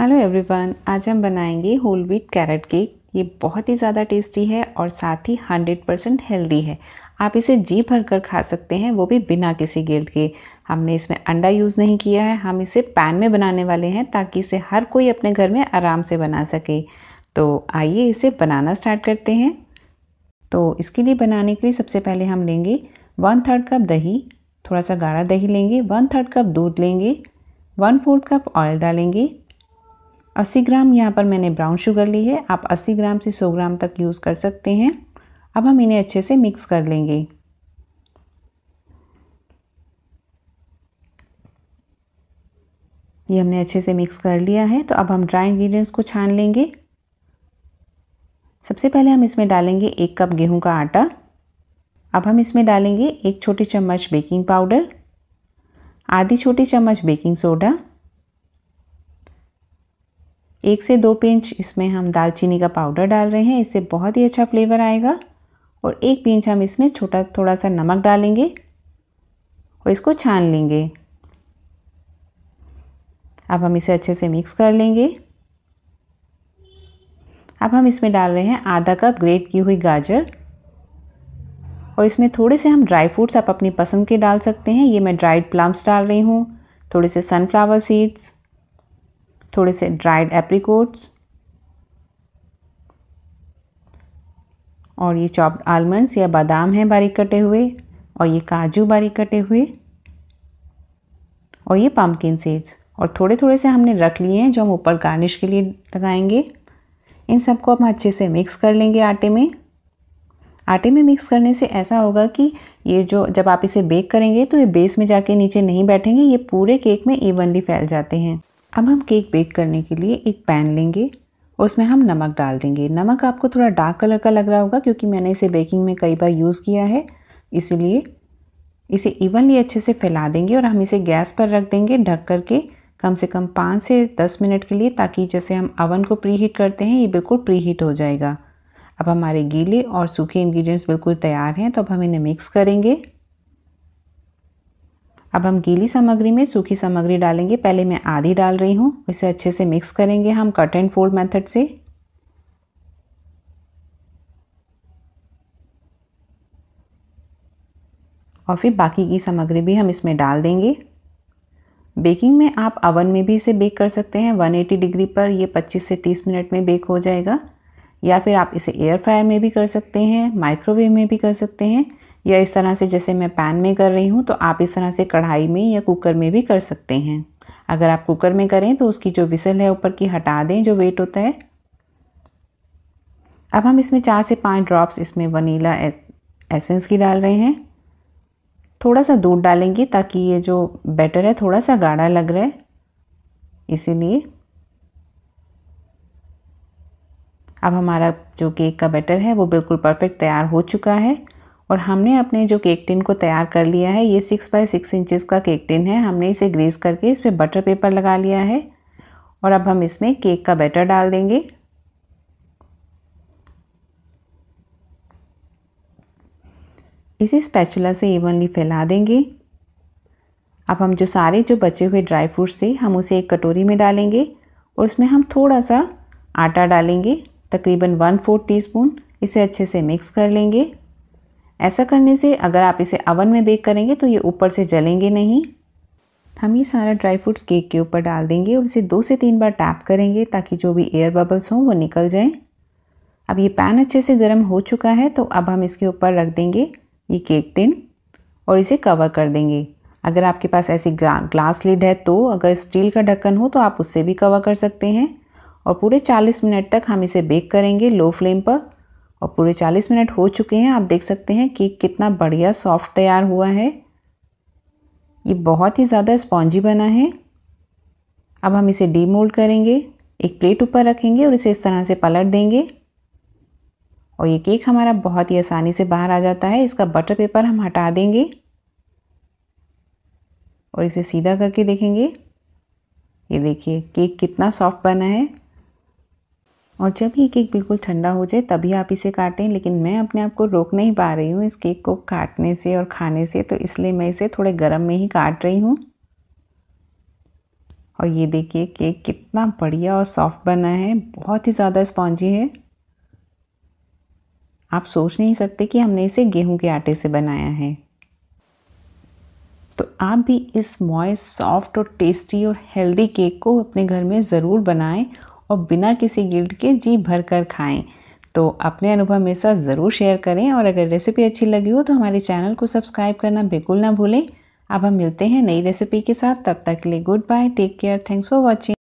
hello everyone आज हम बनाएंगे होल व्हीट कैरेट केक ये बहुत ही ज़्यादा टेस्टी है और साथ ही 100 परसेंट हेल्दी है आप इसे जी भर कर खा सकते हैं वो भी बिना किसी गिल्ट के हमने इसमें अंडा यूज़ नहीं किया है हम इसे पैन में बनाने वाले हैं ताकि इसे हर कोई अपने घर में आराम से बना सके तो आइए इसे बनाना स्टार्ट करते हैं तो इसके लिए बनाने के लिए सबसे पहले हम लेंगे वन थर्ड कप दही थोड़ा सा गाढ़ा दही लेंगे वन थर्ड कप दूध लेंगे वन फोर्थ कप ऑयल डालेंगे 80 ग्राम यहाँ पर मैंने ब्राउन शुगर ली है आप 80 ग्राम से 100 ग्राम तक यूज़ कर सकते हैं अब हम इन्हें अच्छे से मिक्स कर लेंगे ये हमने अच्छे से मिक्स कर लिया है तो अब हम ड्राई इंग्रेडिएंट्स को छान लेंगे सबसे पहले हम इसमें डालेंगे एक कप गेहूं का आटा अब हम इसमें डालेंगे एक छोटी चम्मच बेकिंग पाउडर आधी छोटी चम्मच बेकिंग सोडा एक से दो पिंच इसमें हम दालचीनी का पाउडर डाल रहे हैं इससे बहुत ही अच्छा फ्लेवर आएगा और एक पिंच हम इसमें छोटा थोड़ा सा नमक डालेंगे और इसको छान लेंगे अब हम इसे अच्छे से मिक्स कर लेंगे अब हम इसमें डाल रहे हैं आधा कप ग्रेट की हुई गाजर और इसमें थोड़े से हम ड्राई फ्रूट्स आप अपनी पसंद के डाल सकते हैं ये मैं ड्राइड प्लम्स डाल रही हूँ थोड़े से सनफ्लावर सीड्स थोड़े से ड्राइड एप्रिकोट्स और ये चॉप्ड आलमंड्स या बादाम हैं बारीक कटे हुए और ये काजू बारीक कटे हुए और ये पम्पकिन सीड्स और थोड़े थोड़े से हमने रख लिए हैं जो हम ऊपर गार्निश के लिए लगाएंगे इन सबको हम अच्छे से मिक्स कर लेंगे आटे में आटे में मिक्स करने से ऐसा होगा कि ये जो जब आप इसे बेक करेंगे तो ये बेस में जाके नीचे नहीं बैठेंगे ये पूरे केक में इवनली फैल जाते हैं अब हम केक बेक करने के लिए एक पैन लेंगे और उसमें हम नमक डाल देंगे नमक आपको थोड़ा डार्क कलर का लग रहा होगा क्योंकि मैंने इसे बेकिंग में कई बार यूज़ किया है इसीलिए इसे इवनली अच्छे से फैला देंगे और हम इसे गैस पर रख देंगे ढक कर के कम से कम पाँच से दस मिनट के लिए ताकि जैसे हम अवन को प्री हीट करते हैं ये बिल्कुल प्री हीट हो जाएगा अब हमारे गीले और सूखे इंग्रेडिएंट्स बिल्कुल तैयार हैं तो अब हम इन्हें मिक्स करेंगे अब हम गीली सामग्री में सूखी सामग्री डालेंगे पहले मैं आधी डाल रही हूँ इसे अच्छे से मिक्स करेंगे हम कट एंड फोल्ड मेथड से और फिर बाकी की सामग्री भी हम इसमें डाल देंगे बेकिंग में आप अवन में भी इसे बेक कर सकते हैं 180 डिग्री पर ये 25 से 30 मिनट में बेक हो जाएगा या फिर आप इसे एयर फ्रायर में भी कर सकते हैं माइक्रोवेव में भी कर सकते हैं या इस तरह से जैसे मैं पैन में कर रही हूँ तो आप इस तरह से कढ़ाई में या कुकर में भी कर सकते हैं अगर आप कुकर में करें तो उसकी जो विसल है ऊपर की हटा दें जो वेट होता है अब हम इसमें चार से पाँच ड्रॉप्स इसमें वनीला एस, एसेंस की डाल रहे हैं थोड़ा सा दूध डालेंगे ताकि ये जो बैटर है थोड़ा सा गाढ़ा लग रहा है इसीलिए अब हमारा जो केक का बैटर है वो बिल्कुल परफेक्ट तैयार हो चुका है और हमने अपने जो केक टिन को तैयार कर लिया है ये सिक्स बाय सिक्स इंचज़ का केक टिन है हमने इसे ग्रीस करके इस पर बटर पेपर लगा लिया है और अब हम इसमें केक का बैटर डाल देंगे इसे स्पैचुला से इवनली फैला देंगे अब हम जो सारे जो बचे हुए ड्राई फ्रूट्स थे हम उसे एक कटोरी में डालेंगे और उसमें हम थोड़ा सा आटा डालेंगे तकरीबन वन फोर्थ टीस्पून इसे अच्छे से मिक्स कर लेंगे ऐसा करने से अगर आप इसे अवन में बेक करेंगे तो ये ऊपर से जलेंगे नहीं हम ये सारा ड्राई फ्रूट्स केक के ऊपर डाल देंगे और इसे दो से तीन बार टैप करेंगे ताकि जो भी एयर बबल्स हों वो निकल जाएं अब ये पैन अच्छे से गर्म हो चुका है तो अब हम इसके ऊपर रख देंगे ये केक टिन और इसे कवर कर देंगे अगर आपके पास ऐसी ग्लास लिड है तो अगर स्टील का ढक्कन हो तो आप उससे भी कवर कर सकते हैं और पूरे 40 मिनट तक हम इसे बेक करेंगे लो फ्लेम पर और पूरे 40 मिनट हो चुके हैं आप देख सकते हैं केक कितना बढ़िया सॉफ्ट तैयार हुआ है ये बहुत ही ज़्यादा स्पॉन्जी बना है अब हम इसे डी मोल्ड करेंगे एक प्लेट ऊपर रखेंगे और इसे इस तरह से पलट देंगे और ये केक हमारा बहुत ही आसानी से बाहर आ जाता है इसका बटर पेपर हम हटा देंगे और इसे सीधा करके देखेंगे ये देखिए केक कितना सॉफ्ट बना है और जब ये केक बिल्कुल ठंडा हो जाए तभी आप इसे काटें लेकिन मैं अपने आप को रोक नहीं पा रही हूँ इस केक को काटने से और खाने से तो इसलिए मैं इसे थोड़े गर्म में ही काट रही हूँ और ये देखिए केक कितना बढ़िया और सॉफ्ट बना है बहुत ही ज़्यादा स्पॉन्जी है आप सोच नहीं सकते कि हमने इसे गेहूं के आटे से बनाया है तो आप भी इस मॉइस सॉफ्ट और टेस्टी और हेल्दी केक को अपने घर में ज़रूर बनाएं और बिना किसी गिल्ट के जी भर कर खाएँ तो अपने अनुभव मेरे साथ ज़रूर शेयर करें और अगर रेसिपी अच्छी लगी हो तो हमारे चैनल को सब्सक्राइब करना बिल्कुल ना भूलें अब हम मिलते हैं नई रेसिपी के साथ तब तक के लिए goodbye take care thanks for watching